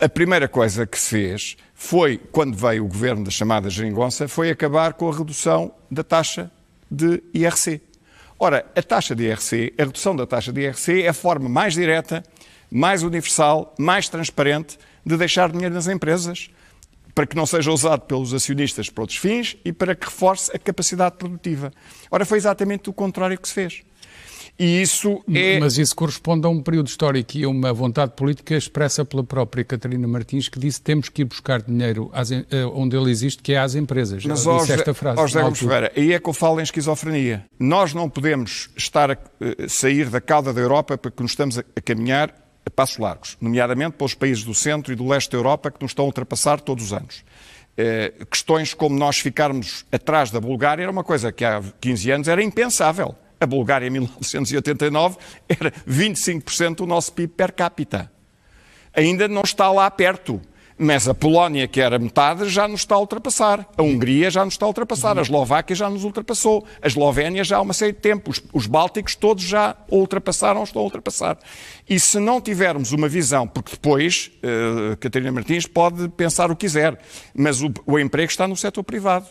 A primeira coisa que se fez foi, quando veio o governo da chamada geringonça, foi acabar com a redução da taxa de IRC. Ora, a taxa de IRC, a redução da taxa de IRC é a forma mais direta, mais universal, mais transparente de deixar dinheiro nas empresas, para que não seja usado pelos acionistas para outros fins e para que reforce a capacidade produtiva. Ora, foi exatamente o contrário que se fez. E isso é... Mas isso corresponde a um período histórico e a uma vontade política expressa pela própria Catarina Martins, que disse temos que ir buscar dinheiro às, eh, onde ele existe, que é às empresas. Mas, ó, esta frase. Ó, José Gomes Ferreira, aí é que eu falo em esquizofrenia. Nós não podemos estar a, eh, sair da cauda da Europa para que nos estamos a, caminhar a passos largos, nomeadamente pelos países do centro e do leste da Europa que nos estão a ultrapassar todos os anos. Eh, questões como nós ficarmos atrás da Bulgária era uma coisa que há 15 anos era impensável. A Bulgária, em 1989, era 25% do nosso PIB per capita. Ainda não está lá perto. Mas a Polónia, que era metade, já nos está a ultrapassar. A Hungria já nos está a ultrapassar. A Eslováquia já nos ultrapassou. A Eslovénia já há uma série de tempo. Os, os bálticos todos já ultrapassaram ou estão a ultrapassar. E se não tivermos uma visão, porque depois uh, Catarina Martins pode pensar o que quiser, mas o, o emprego está no setor privado.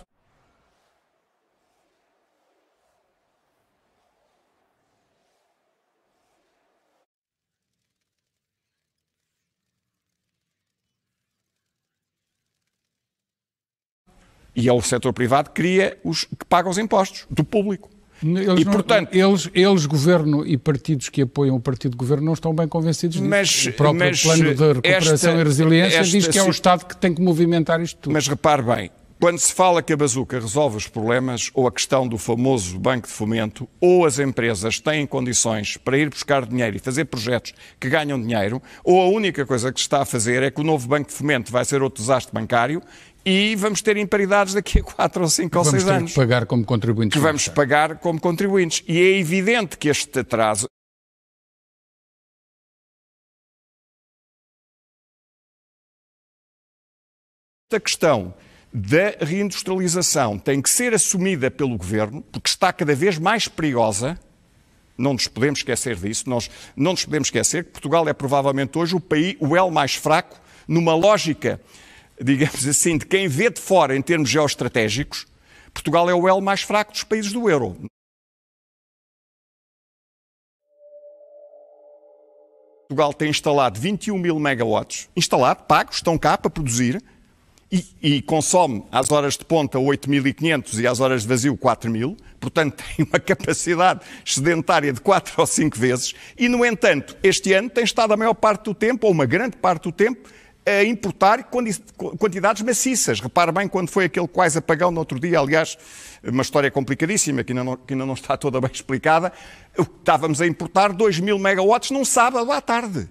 E é o setor privado que cria os que paga os impostos do público. Eles e, não, portanto, eles, eles, governo e partidos que apoiam o partido de governo, não estão bem convencidos disso. Mas, o próprio mas plano de recuperação esta, e resiliência diz que é um Estado que tem que movimentar isto tudo. Mas repare bem, quando se fala que a bazuca resolve os problemas, ou a questão do famoso banco de fomento, ou as empresas têm condições para ir buscar dinheiro e fazer projetos que ganham dinheiro, ou a única coisa que se está a fazer é que o novo banco de fomento vai ser outro desastre bancário e vamos ter imparidades daqui a 4 ou 5 ou 6 anos. Que pagar como contribuintes. Que vamos pagar como contribuintes. E é evidente que este atraso esta questão da reindustrialização tem que ser assumida pelo governo, porque está cada vez mais perigosa. Não nos podemos esquecer disso. Nós não nos podemos esquecer que Portugal é provavelmente hoje o país, o L mais fraco, numa lógica, digamos assim, de quem vê de fora em termos geoestratégicos. Portugal é o L mais fraco dos países do euro. Portugal tem instalado 21 mil megawatts, instalado, pagos, estão cá para produzir, e, e consome às horas de ponta 8.500 e às horas de vazio 4.000, portanto tem uma capacidade sedentária de 4 ou 5 vezes, e no entanto, este ano tem estado a maior parte do tempo, ou uma grande parte do tempo, a importar quantidades maciças. Repare bem quando foi aquele quase apagão no outro dia, aliás, uma história complicadíssima que ainda não, que ainda não está toda bem explicada. Estávamos a importar 2.000 megawatts num sábado à tarde.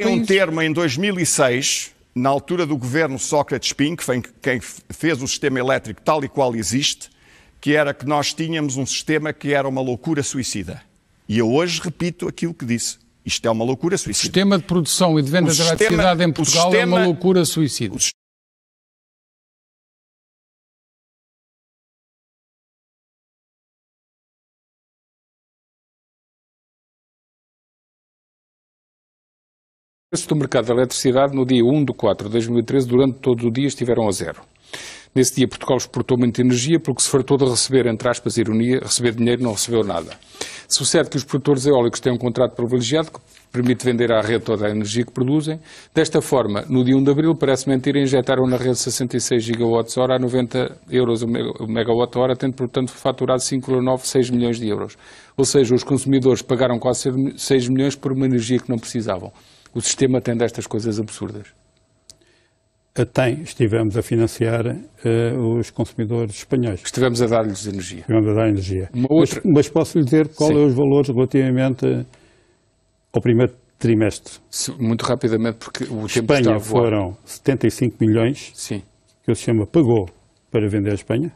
É um termo em 2006, na altura do governo Sócrates Pim, que foi quem fez o sistema elétrico tal e qual existe, que era que nós tínhamos um sistema que era uma loucura suicida. E eu hoje repito aquilo que disse. Isto é uma loucura suicida. O sistema de produção e de venda de eletricidade em Portugal sistema, é uma loucura suicida. preços do mercado da eletricidade no dia 1 de 4 de 2013, durante todo o dia, estiveram a zero. Nesse dia, Portugal exportou muita energia porque se fartou de receber, entre aspas, ironia, receber dinheiro não recebeu nada. Sucede é que os produtores eólicos têm um contrato privilegiado que permite vender à rede toda a energia que produzem. Desta forma, no dia 1 de abril, parece mentira, injetaram na rede 66 GWh a 90 euros o megawatt-hora, tendo, portanto, faturado 5,96 milhões de euros. Ou seja, os consumidores pagaram quase 6 milhões por uma energia que não precisavam. O sistema tem destas coisas absurdas? Tem. Estivemos a financiar uh, os consumidores espanhóis. Estivemos a dar-lhes energia. Estivemos a dar energia. Outra... Mas, mas, posso lhe dizer qual Sim. é os valores relativamente ao primeiro trimestre. Muito rapidamente, porque o Espanha tempo está a voar. foram 75 milhões Sim. que o sistema pagou para vender a Espanha.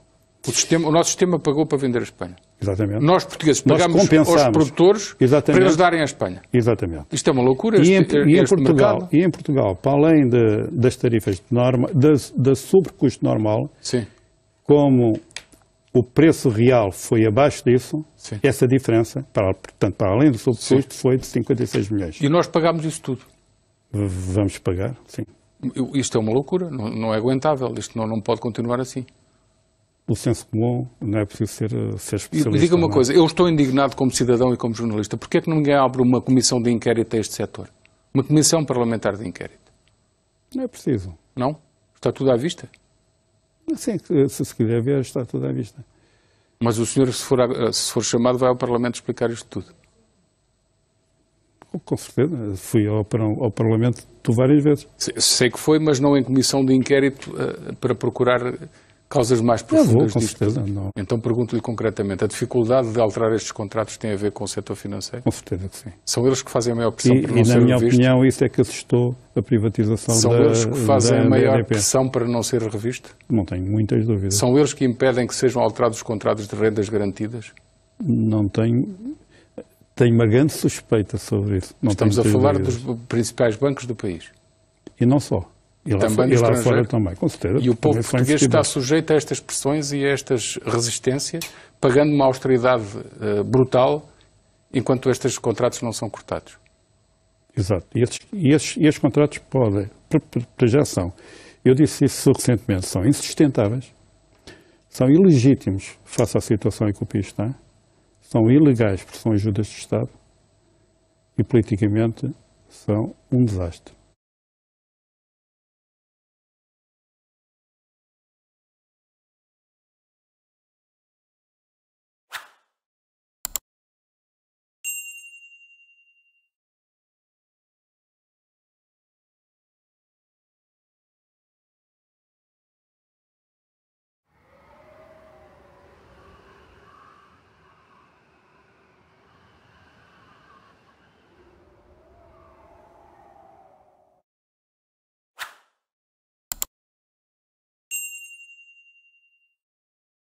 O, sistema, o nosso sistema pagou para vender a Espanha. Exatamente. Nós, portugueses, pagamos Nós aos produtores Exatamente. para eles darem à Espanha. Exatamente. Isto é uma loucura, este, e em, e em Portugal, E em Portugal, para além de, das tarifas de norma, da sobrecusto normal, Sim. como o preço real foi abaixo disso, Sim. essa diferença, para, portanto, para além do sobrecusto, foi de 56 milhões. E nós pagámos isso tudo? Vamos pagar, sim. Isto é uma loucura, não, não é aguentável, isto não, não pode continuar assim o senso comum não é preciso ser, ser especialista. Diga uma é? coisa, eu estou indignado como cidadão e como jornalista. Porquê é que ninguém abre uma comissão de inquérito a este setor? Uma comissão parlamentar de inquérito? Não é preciso. Não? Está tudo à vista? Sim, se se quiser ver, está tudo à vista. Mas o senhor, se for, se for chamado, vai ao Parlamento explicar isto tudo? Com certeza. Fui ao, ao Parlamento várias vezes. Sei, sei que foi, mas não em comissão de inquérito eh, para procurar causas mais profundas. Eu vou, com certeza. Não. Então pergunto-lhe concretamente, a dificuldade de alterar estes contratos tem a ver com o setor financeiro? Com certeza que sim. São eles que fazem a maior pressão e, para não ser ser E na minha revisto? opinião isso é que assustou a privatização São da São eles que fazem da, a maior pressão para não ser revisto? Não tenho muitas dúvidas. São eles que impedem que sejam alterados os contratos de rendas garantidas? Não tenho... Tenho uma grande suspeita sobre isso. Não Estamos a falar dúvidas. dos principais bancos do país. E não só. E, também lá, e lá fora também, com certeza. E o povo português está sujeito a estas pressões e a estas resistências, pagando uma austeridade uh, brutal enquanto estes contratos não são cortados. Exato. E estes, e estes, estes contratos podem, para já são, eu disse isso recentemente, são insustentáveis, são ilegítimos face à situação em que o país está, são ilegais porque são ajudas de Estado e politicamente são um desastre.